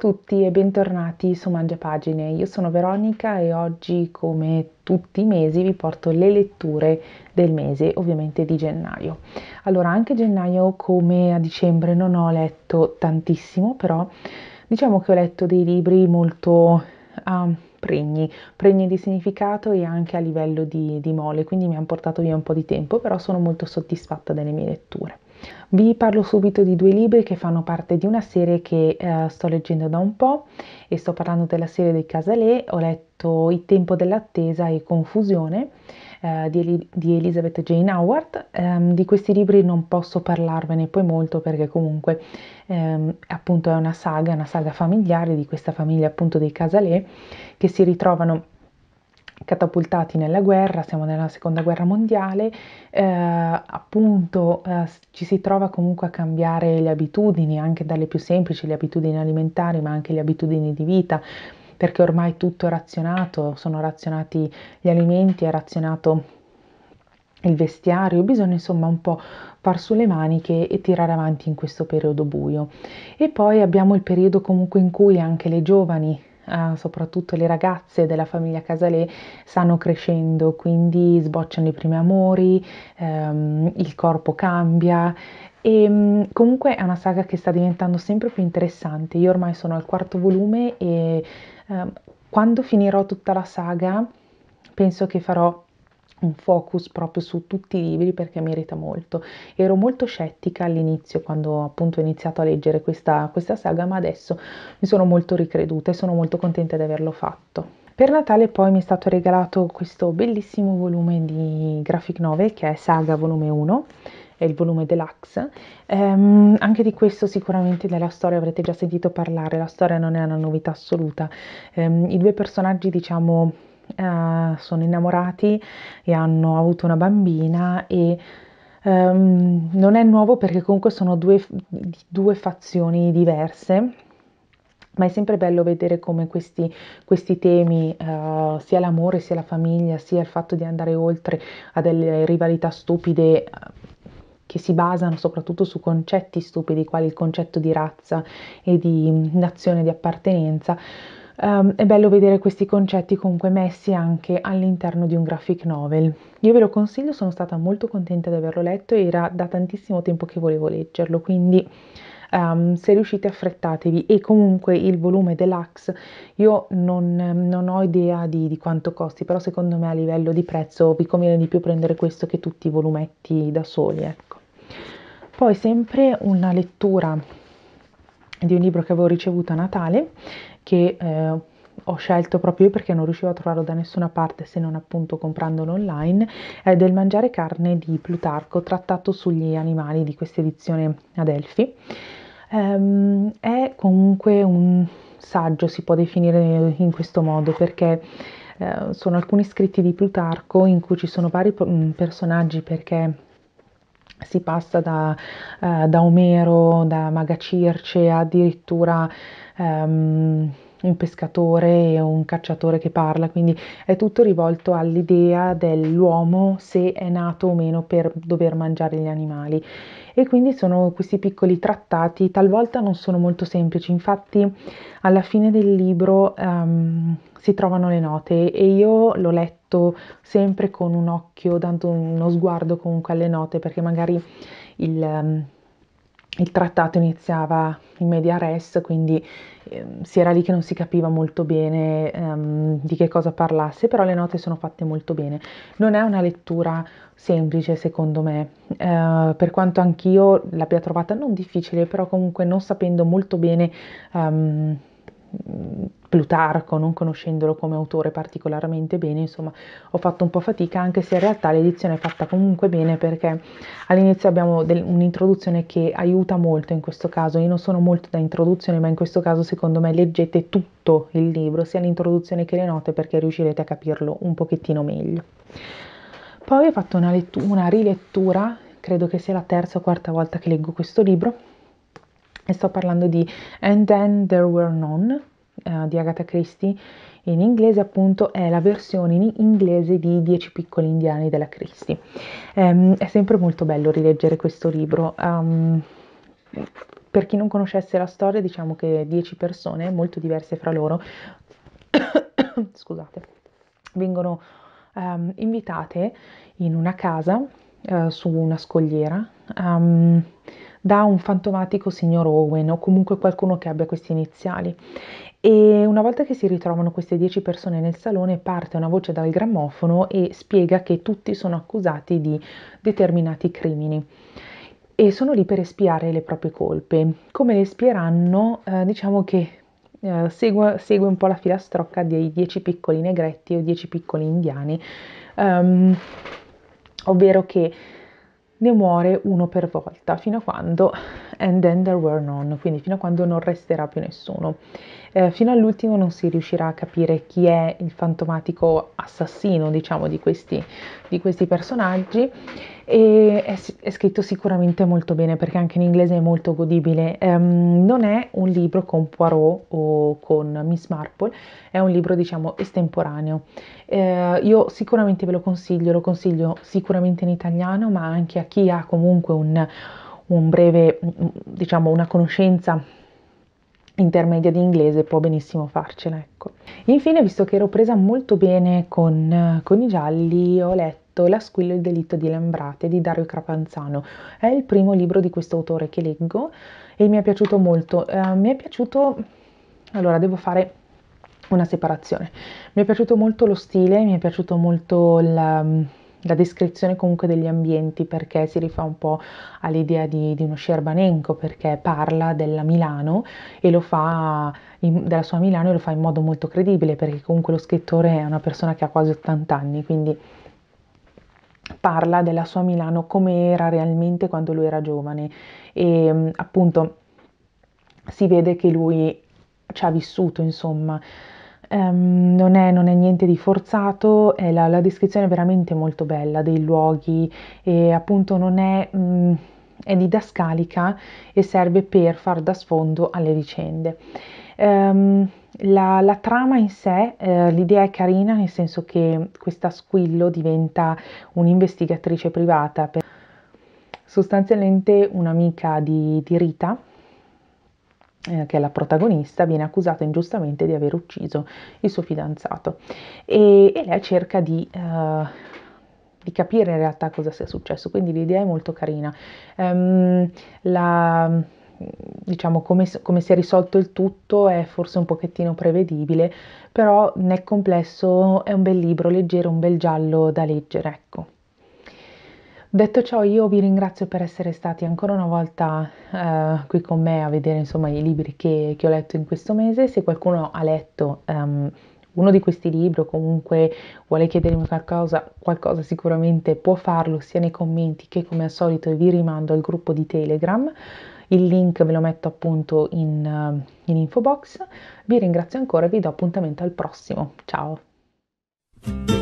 tutti e bentornati su Mangiapagine. Io sono Veronica e oggi, come tutti i mesi, vi porto le letture del mese, ovviamente di gennaio. Allora, anche gennaio, come a dicembre, non ho letto tantissimo, però diciamo che ho letto dei libri molto uh, pregni, pregni di significato e anche a livello di, di mole, quindi mi hanno portato via un po' di tempo, però sono molto soddisfatta delle mie letture. Vi parlo subito di due libri che fanno parte di una serie che eh, sto leggendo da un po' e sto parlando della serie dei Casalè, ho letto Il tempo dell'attesa e Confusione eh, di, El- di, Elizabeth Jane Howard. Um, di questi libri non posso parlarvene poi molto perché comunque ehm, appunto è una saga, una saga familiare di questa famiglia appunto dei Casalè che si ritrovano catapultati nella guerra, siamo nella seconda guerra mondiale, eh, appunto eh, ci si trova comunque a cambiare le abitudini, anche dalle più semplici, le abitudini alimentari, ma anche le abitudini di vita, perché ormai tutto è razionato, sono razionati gli alimenti, è razionato il vestiario, bisogna insomma un po' far sulle maniche e tirare avanti in questo periodo buio. E poi abbiamo il periodo comunque in cui anche le giovani eh, soprattutto le ragazze della famiglia Casalè, stanno crescendo, quindi sbocciano i primi amori, ehm, il corpo cambia e ehm, comunque è una saga che sta diventando sempre più interessante. Io ormai sono al quarto volume e eh, quando finirò tutta la saga penso che farò un focus proprio su tutti i libri perché merita molto. Ero molto scettica all'inizio quando appunto ho iniziato a leggere questa, questa saga, ma adesso mi sono molto ricreduta e sono molto contenta di averlo fatto. Per Natale poi mi è stato regalato questo bellissimo volume di graphic novel che è Saga volume 1 è il volume deluxe. Um, anche di questo sicuramente della storia avrete già sentito parlare, la storia non è una novità assoluta. Um, I due personaggi, diciamo, eh, sono innamorati e hanno avuto una bambina e um, non è nuovo perché comunque sono due, due fazioni diverse ma è sempre bello vedere come questi, questi temi, uh, sia l'amore, sia la famiglia, sia il fatto di andare oltre a delle rivalità stupide uh, che si basano soprattutto su concetti stupidi, quali il concetto di razza e di mm, nazione di appartenenza, Um, è bello vedere questi concetti comunque messi anche all'interno di un graphic novel. Io ve lo consiglio, sono stata molto contenta di averlo letto e era da tantissimo tempo che volevo leggerlo, quindi um, se riuscite affrettatevi e comunque il volume deluxe, io non, non ho idea di, di, quanto costi, però secondo me a livello di prezzo vi conviene di più prendere questo che tutti i volumetti da soli. Ecco. Poi sempre una lettura di un libro che avevo ricevuto a Natale che eh, ho scelto proprio io perché non riuscivo a trovarlo da nessuna parte se non appunto comprandolo online, è del mangiare carne di Plutarco, trattato sugli animali di questa edizione Adelphi. Ehm, è comunque un saggio, si può definire in questo modo, perché eh, sono alcuni scritti di Plutarco in cui ci sono vari mm, personaggi perché si passa da, eh, da Omero, da Maga Circe, addirittura ehm, un pescatore e un cacciatore che parla, quindi è tutto rivolto all'idea dell'uomo se è nato o meno per dover mangiare gli animali. E quindi sono questi piccoli trattati, talvolta non sono molto semplici, infatti alla fine del libro um, si trovano le note e io l'ho letto sempre con un occhio, dando uno sguardo comunque alle note, perché magari il... Um, il trattato iniziava in media res, quindi eh, si era lì che non si capiva molto bene ehm, di che cosa parlasse, però le note sono fatte molto bene. Non è una lettura semplice secondo me, eh, per quanto anch'io l'abbia trovata non difficile, però comunque non sapendo molto bene ehm, Plutarco, non conoscendolo come autore particolarmente bene, insomma ho fatto un po' fatica, anche se in realtà l'edizione è fatta comunque bene perché all'inizio abbiamo del, un'introduzione che aiuta molto in questo caso, io non sono molto da introduzione, ma in questo caso secondo me leggete tutto il libro, sia l'introduzione che le note, perché riuscirete a capirlo un pochettino meglio. Poi ho fatto una, lettu- una rilettura, credo che sia la terza o quarta volta che leggo questo libro, e sto parlando di And Then There Were None eh, di Agatha Christie, in inglese appunto è la versione in inglese di Dieci piccoli indiani della Christie. Um, è sempre molto bello rileggere questo libro. Um, per chi non conoscesse la storia, diciamo che dieci persone molto diverse fra loro, scusate, vengono um, invitate in una casa uh, su una scogliera da un fantomatico signor Owen o comunque qualcuno che abbia queste iniziali. E una volta che si ritrovano queste dieci persone nel salone, parte una voce dal grammofono e spiega che tutti sono accusati di determinati crimini e sono lì per espiare le proprie colpe. Come le espieranno, eh, diciamo che eh, segue, segue, un po' la filastrocca dei dieci piccoli negretti o dieci piccoli indiani, um, ovvero che ne muore uno per volta fino a quando and then there were none, quindi fino a quando non resterà più nessuno. Eh, fino all'ultimo non si riuscirà a capire chi è il fantomatico assassino, diciamo, di questi, di questi personaggi e è, è, scritto sicuramente molto bene perché anche in inglese è molto godibile. Um, non è un libro con Poirot o con Miss Marple, è un libro diciamo estemporaneo. Eh, io sicuramente ve lo consiglio, lo consiglio sicuramente in italiano ma anche a chi ha comunque un, un breve, mm, diciamo, una conoscenza intermedia di inglese può benissimo farcela, ecco. Infine, visto che ero presa molto bene con, con i gialli, ho letto la squillo e il delitto di Lembrate di Dario Crapanzano. È il primo libro di questo autore che leggo e mi è piaciuto molto. Eh, mi è piaciuto... Allora, devo fare una separazione. Mi è piaciuto molto lo stile, mi è piaciuto molto la la descrizione comunque degli ambienti perché si rifà un po' all'idea di, di uno Scerbanenco perché parla della Milano e lo fa in, della sua Milano e lo fa in modo molto credibile perché comunque lo scrittore è una persona che ha quasi 80 anni quindi parla della sua Milano come era realmente quando lui era giovane e mm, appunto si vede che lui ci ha vissuto insomma Ehm, non, è, non è niente di forzato, è la, la, descrizione è veramente molto bella dei luoghi e appunto non è... Mh, mm, è didascalica e serve per far da sfondo alle vicende. Um, la, la, trama in sé, eh, l'idea è carina nel senso che questa squillo diventa un'investigatrice privata, per, sostanzialmente un'amica di, di Rita, eh, che è la protagonista, viene accusata ingiustamente di aver ucciso il suo fidanzato e, e lei cerca di, uh, di, capire in realtà cosa sia successo, quindi l'idea è molto carina. Um, la, diciamo come, come si è risolto il tutto è forse un pochettino prevedibile, però nel complesso è un bel libro leggero, un bel giallo da leggere, ecco. Detto ciò, io vi ringrazio per essere stati ancora una volta eh, qui con me a vedere insomma i libri che, che, ho letto in questo mese. Se qualcuno ha letto um, uno di questi libri o comunque vuole chiedermi qualcosa, qualcosa sicuramente può farlo sia nei commenti che come al solito vi rimando al gruppo di Telegram. Il link ve lo metto appunto in, eh, in info box. Vi ringrazio ancora e vi do appuntamento al prossimo. Ciao!